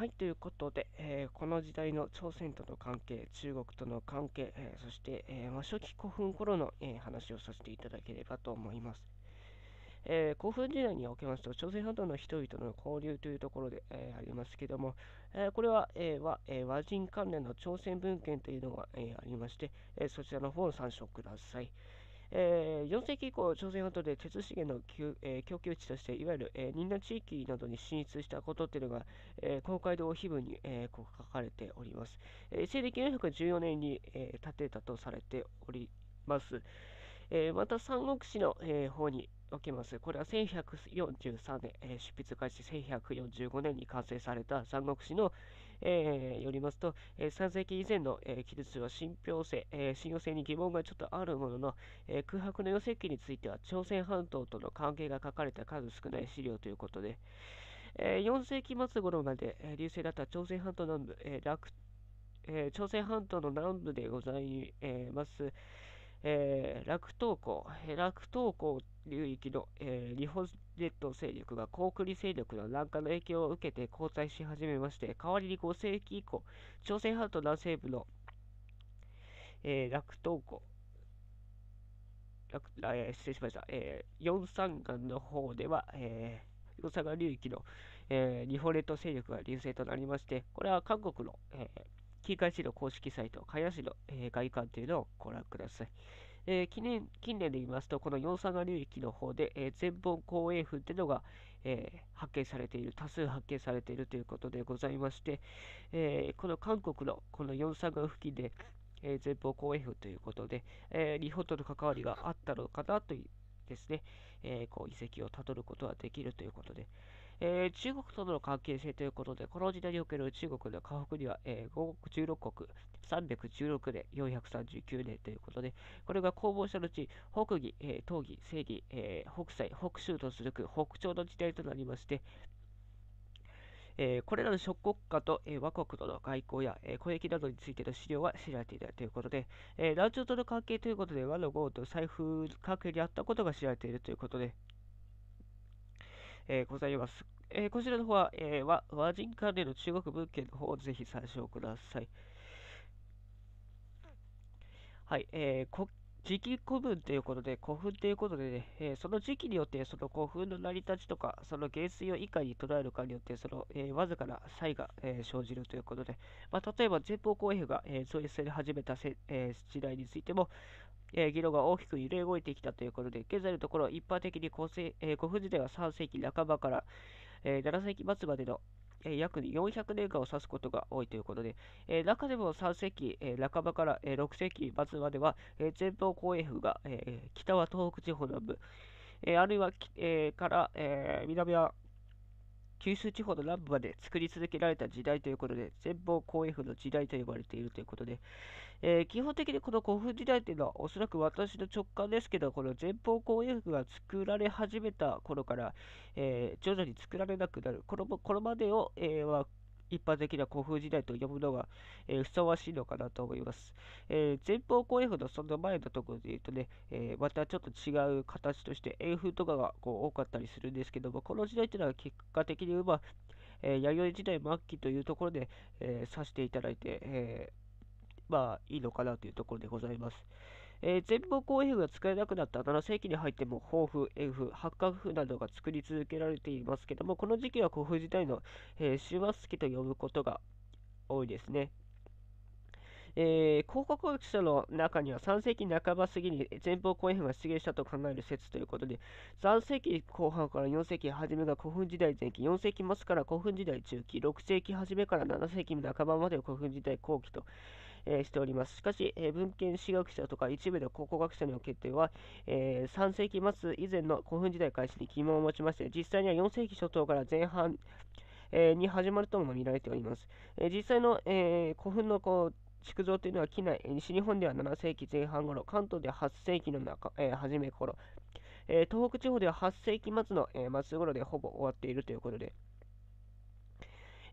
はい、ということで、えー、この時代の朝鮮との関係、中国との関係、えー、そして、えー、初期古墳頃の、え話をさせていただければと思います。え古墳時代におけまして朝鮮半島の人々の交流というところで、えありますけども、えこれは、えはえ和人関連の朝鮮文献というのが、えありまして、えそちらの方を参照ください。えー、4世紀以降、朝鮮半島で鉄資源の、えー、供給地として、いわゆる、えー、忍地域などに進出したことというのが、えー、公会堂碑文に、えー、こう書かれております。えー、西暦414年に、えー、建てたとされております。えー、また、三国志の、えー、方におきます。これは1143年、えー、執筆開始1145年に完成された三国志の、えー、よりますと、えー、3世紀以前の、えー、記述は信憑性、え信用性に疑問がちょっとあるものの、え空白の余石紀については朝鮮半島との関係が書かれた数少ない資料ということで、え4世紀末頃まで、え流星だった朝鮮半島南部、え楽え朝鮮半島の南部でござい、ます、えー、楽東港、えー、楽東港流域の、えー、日本列島勢力が高句麗勢力の南下の影響を受けて後退し始めまして、代わりに5世紀以降、朝鮮半島南西部の、えー、楽東湖、楽えー、失礼しました、えー、四山岸の方では、えー、四山岸流域の、えー、日本列島勢力が流星となりまして、これは韓国の、えー、近海市の公式サイト、茅市の、えー、外観というのをご覧ください。えー、近年近年で言いますと、この四三が流域の方で、えー、前方後円墳というのが、えー、発見されている、多数発見されているということでございまして、えこの韓国のこの四三が付近で、え前方後円墳ということで、え日本との関わりがあったのかなというですね、えこう遺跡をたどることはできるということで、えー、中国との関係性ということで、この時代における中国の下北には、えー、5国16国、316年、439年ということで、これが募者したち、北義、えー、東義、西義、えー、北西、北州と続く北朝の時代となりまして、えー、これらの諸国家と、えー、和国との外交や、えー、交易などについての資料は知られていないということで、えー、南朝との関係ということで和の豪と財布関係にあったことが知られているということで、えございます。えこちらの方は、え和人関連の中国文献の方をぜひ参照ください。はい、えー、時期古文ということで、古墳ということでね、えー、その時期によって、その古墳の成り立ちとか、その減衰をいかに捉えるかによって、その、えー、わずかな差異が、えー、生じるということで、まあ、例えば前方後衛が、えー、増益され始めたせ、え時代についても、議論が大きく揺れ動いてきたということで、現在のところ、一般的に古,、墳時代は3世紀半ばから、7世紀末までの、約400年間を指すことが多いということで、中でも3世紀、半ばから、6世紀末までは、前方後衛府が、北は東北地方南部、あるいは、から、南は九州地方の南部まで作り続けられた時代ということで、前方後円墳の時代と呼ばれているということで、えー、基本的にこの古墳時代というのは、おそらく私の直感ですけど、この前方後円墳が作られ始めた頃から、えー、徐々に作られなくなる、このこのまでを、えー、一般的な古風時代と呼ぶのが、えー、ふさわしいのかなと思います。えー、前方後円墳のその前のところで言うとね、えー、またちょっと違う形として円墳とかがこう多かったりするんですけども、この時代というのは結果的に、まあえー、弥生時代末期というところで、えー、さしていただいて、えー、まあいいのかなというところでございます。えー、後方向が使えなくなった7世紀に入っても、富、絵風、八角風などが作り続けられていますけども、この時期は古墳時代の、えー、終末期と呼ぶことが多いですね。えー、考古学者の中には3世紀半ば過ぎに前方後円が出現したと考える説ということで3世紀後半から4世紀初めが古墳時代前期4世紀末から古墳時代中期6世紀初めから7世紀半ばまで古墳時代後期と、えー、しております。しかし、えー、文献史学者とか一部で考古学者におけては、えー、3世紀末以前の古墳時代開始に疑問を持ちまして、実際には4世紀初頭から前半、えに始まるとも見られております。え実際の、え古墳のこう築造というのは近内、西日本では7世紀前半頃、関東では8世紀の中、え初め頃、え東北地方では8世紀末の、え末頃でほぼ終わっているということで、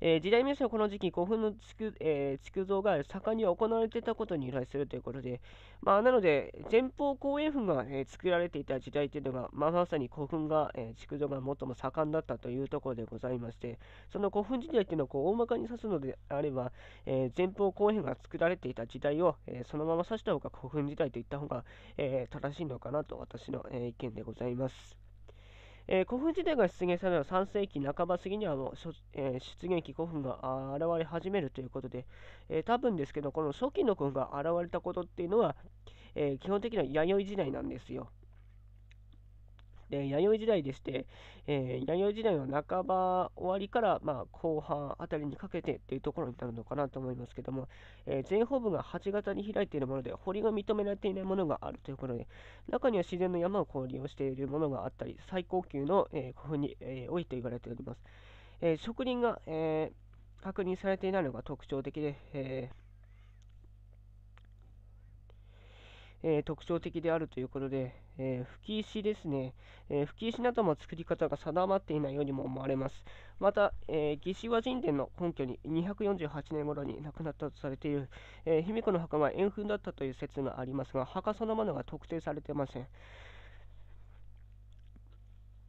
えー、時代名詞はこの時期、古墳の築,、えー、築造が盛んに行われていたことに由来するということで、まあ、なので、前方後円墳が、えー、作られていた時代というのが、まあ、まさに古墳が、えー、築造が最も盛んだったというところでございまして、その古墳時代というのをこう大まかに指すのであれば、え前方後円が作られていた時代を、えそのまま指した方が古墳時代といった方が、え正しいのかなと私の、え意見でございます。えー、古墳時代が出現されは3世紀半ば過ぎにはもう、えー、出現期古墳が現れ始めるということで、えー、多分ですけど、この初期の古墳が現れたことっていうのは、え基本的には弥生時代なんですよ。で弥生時代でして、えー、弥生時代の半ば終わりから、まあ、後半あたりにかけてというところになるのかなと思いますけども、えー、前方部が8型に開いているもので堀が認められていないものがあるということで中には自然の山をこう利用しているものがあったり最高級の、えー、古墳に、えー、多いと言われております、えー、職人が、えー、確認されていないのが特徴的で、えーえー、特徴的であるということで、えー、吹石ですね、えー、吹石なども作り方が定まっていないようにも思われます。また、えー、義士和神殿の根拠に248年頃に亡くなったとされている、えー、卑弥呼の墓は円墳だったという説がありますが、墓そのものが特定されていません。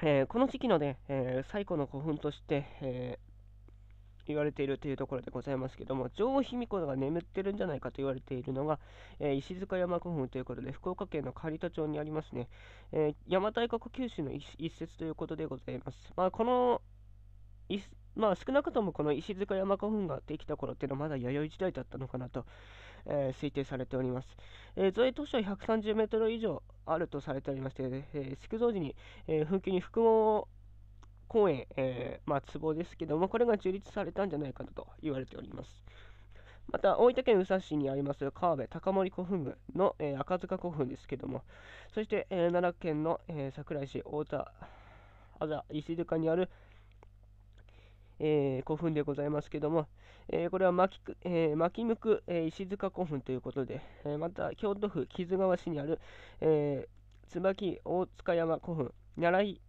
えー、この時期のね、えー、最古の古墳として、え言われているというところでございますけども、王卑弥呼が眠ってるんじゃないかと言われているのが、えー、石塚山古墳ということで、福岡県の刈田町にありますね、えー、邪馬台国九州の一節ということでございます。まあ、このまあ、少なくともこの石塚山古墳ができた頃っていうのはまだ弥生時代だったのかなと、えー、推定されております。えー、造営当初は130メートル以上あるとされておりまして、えー、築造時に、えー、墳に複合を公園、えー、まあ、壺ですけども、これが樹立されたんじゃないかと言われております。また、大分県宇佐市にあります川辺高森古墳群の、えー、赤塚古墳ですけども、そして、えー、奈良県の、え桜井市太田あざ石塚にある、え古墳でございますけども、えこれは巻き,、え巻き向く、え石塚古墳ということで、えまた京都府木津川市にある、え椿大塚山古墳奈良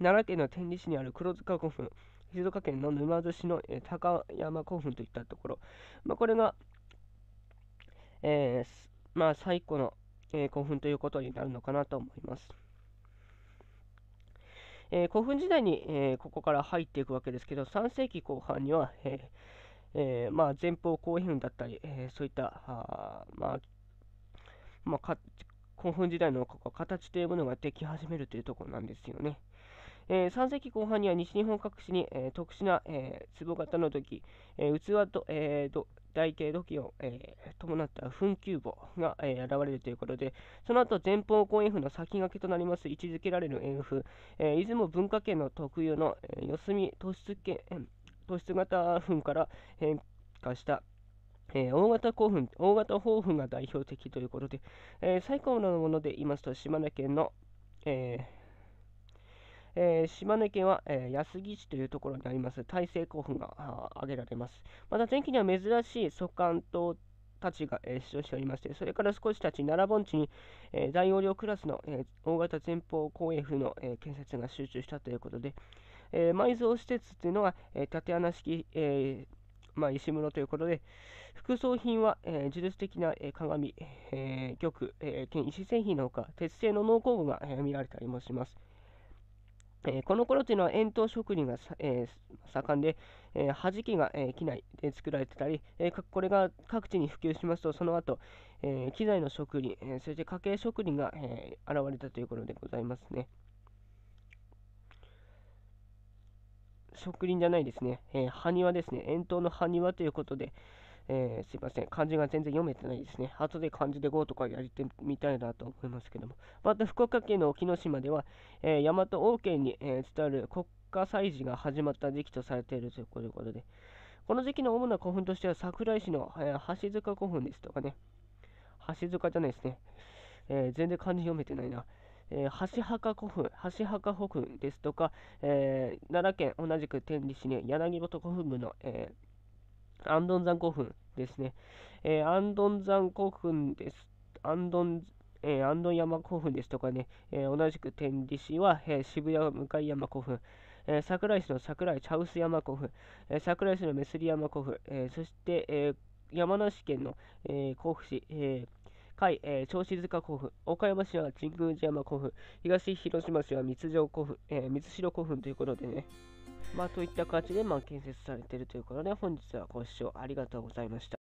奈良県の天理市にある黒塚古墳、静岡県の沼津市の、高山古墳といったところ、まあ、これが、えー、まあ、最古の、えー、古墳ということになるのかなと思います。え古墳時代に、えここから入っていくわけですけど、3世紀後半には、ええまあ、前方後円だったり、えそういったあ、まあまあ、古墳時代の形というものができ始めるというところなんですよね。えー、3世紀後半には西日本各地に、えー、特殊な、えー、壺型の土器、えー、器と、えー、台形土器を、えー、伴った墳丘墓が、えー、現れるということで、その後前方後円墳の先駆けとなります位置づけられる円墳、えー、出雲文化圏の特有の、えー、四隅突出突出型墳から変化したえー、大型興墳、大型が代表的ということで、えー、最高のもので言いますと、島根県の、えーえー、島根県は、えー、安来市というところにあります大成古墳が挙げられます。また前期には珍しい疎官島たちが、えー、出場しておりまして、それから少したち奈良盆地に、えー、大容量クラスの、えー、大型前方後衛風の、えー、建設が集中したということで、えー、埋蔵施設というのは、えー、縦穴式、えーまあ、石室ということで、副葬品は、えー、自律的な、えー、鏡、えー、玉、えー、石製品のほか、鉄製の農耕具が、えー、見られたりもします。えー、この頃というのは円筒職人が、えー、盛んで、えー、弾きが、えー、機内で作られてたり、えこれが各地に普及しますと、その後、え機材の職人、えそして家計職人が、え現れたということでございますね。職人じゃないですね、え埴輪ですね、円筒の埴輪ということで、えー、すいません、漢字が全然読めてないですね。後で漢字で GO とかやりてみたいなと思いますけども。また、福岡県の沖ノ島では、えー、大和王権に、えー、伝わる国家祭事が始まった時期とされているということで、この時期の主な古墳としては、桜井市の、えー、橋塚古墳ですとかね、橋塚じゃないですね。えー、全然漢字読めてないな。えー、橋墓古墳、橋墓古墳ですとか、えー、奈良県同じく天理市に柳本古墳部の、えーアンドン山古墳ですね。えー、アンドン山古墳です。アンドン、えー、アンドン山古墳ですとかね、えー、同じく天理市は、え渋谷向山古墳。えー、桜井市の桜井茶臼山古墳、えー、桜井市のメスリ山古墳、えー、そして、え山梨県の、え甲府市、え甲斐、え銚子塚古墳、岡山市は神宮寺山古墳、東広島市は三条古墳、え三城古墳ということでね。まあ、といった形で、まあ、建設されているということで、本日はご視聴ありがとうございました。